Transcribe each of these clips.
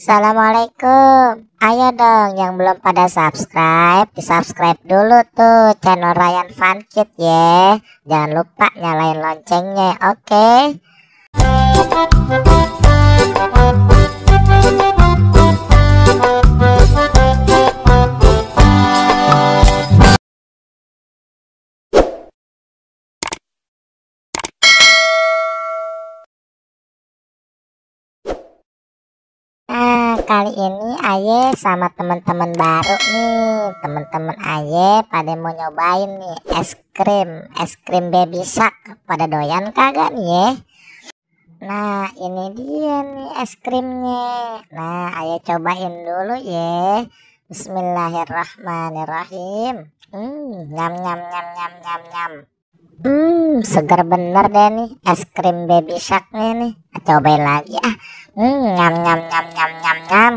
Assalamualaikum Ayo dong yang belum pada subscribe Di subscribe dulu tuh channel Ryan Funkit ya Jangan lupa nyalain loncengnya oke okay? kali ini Aye sama teman-teman baru nih teman-teman Aye pada mau nyobain nih es krim es krim baby shark pada doyan kagak nih ya nah ini dia nih es krimnya nah Aye cobain dulu ya Bismillahirrahmanirrahim hmm nyam nyam nyam nyam nyam nyam hmm segar bener deh nih es krim baby sharknya nih cobain lagi ah nyam nyam nyam nyam nyam nyam.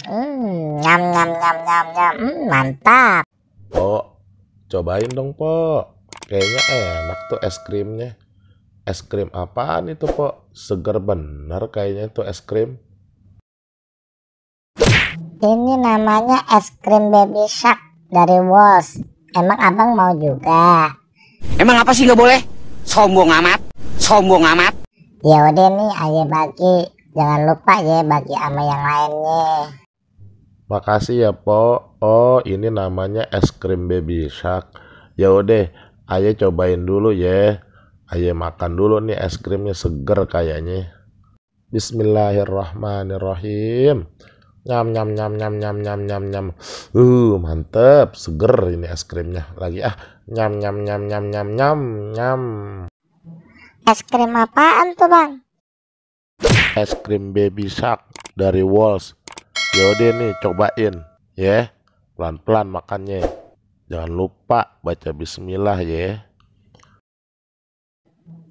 Hmm, nyam nyam nyam nyam nyam. Hmm, mantap. Po, cobain dong po. Kayaknya enak tuh es krimnya. Es krim apaan itu po? Seger bener kayaknya tuh es krim. Ini namanya es krim baby shark dari Walls. Emang abang mau juga? Emang apa sih nggak boleh? Sombong amat, sombong amat. Ya udah nih, ayah bagi Jangan lupa ya bagi ama yang lainnya. Makasih ya Po. Oh ini namanya es krim baby shark. Ya udah, ayo cobain dulu ya. Ayo makan dulu nih es krimnya seger kayaknya. Bismillahirrahmanirrahim. Nyam nyam nyam nyam nyam nyam nyam nyam. Uh mantep, seger ini es krimnya lagi ah. Nyam nyam nyam nyam nyam nyam nyam. Es krim apaan tuh bang? es krim baby shark dari Walls. Yaudah nih cobain ya. Pelan-pelan makannya. Jangan lupa baca bismillah ya.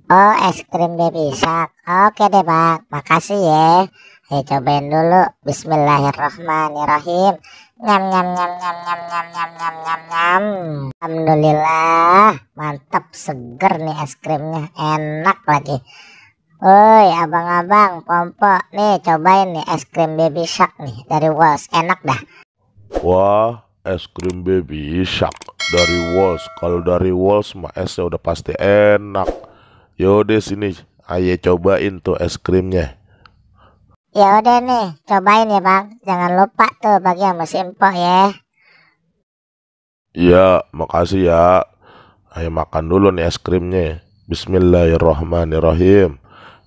Oh es krim baby shark. Oke deh bang. Makasih ya. Ayo cobain dulu. Bismillahirrahmanirrahim. Nyam nyam nyam nyam nyam nyam nyam nyam nyam nyam. Alhamdulillah. Mantap seger nih es krimnya. Enak lagi. Woi abang-abang, pompo, nih cobain nih es krim baby shark nih dari Walls, enak dah. Wah, es krim baby shark dari Walls. Kalau dari Walls mah esnya udah pasti enak. Yaudah sini, ayo cobain tuh es krimnya. Yaudah nih, cobain ya bang. Jangan lupa tuh bagi yang masih empok ya. Iya, makasih ya. Ayo makan dulu nih es krimnya. Bismillahirrahmanirrahim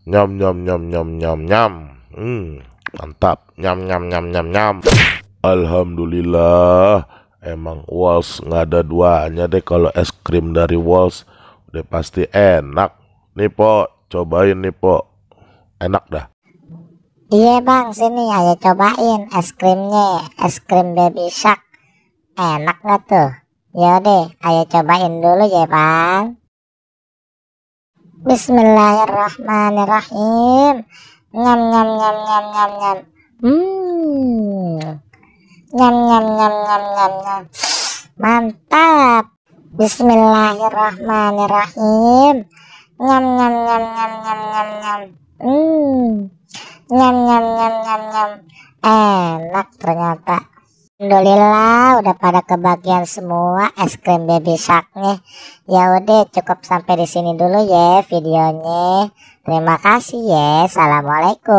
nyam nyam nyam nyam nyam nyam hmm, mantap nyam nyam nyam nyam nyam alhamdulillah emang Walls nggak ada duanya deh kalau es krim dari Walls udah pasti enak nih po cobain nih po enak dah iya bang sini aja cobain es krimnya es krim baby shark enak nggak tuh Ya deh, ayo cobain dulu ya, Bang. Bismillahirrahmanirrahim. Nyam nyam nyam nyam nyam nyam. Hmm. Nyam nyam nyam nyam nyam nyam. Mantap. Bismillahirrahmanirrahim. Nyam nyam nyam nyam nyam nyam nyam. Hmm. Nyam nyam nyam nyam nyam. Enak ternyata. Alhamdulillah udah pada kebagian semua es krim baby sharknya. Ya udah cukup sampai di sini dulu ya videonya. Terima kasih ya. Assalamualaikum.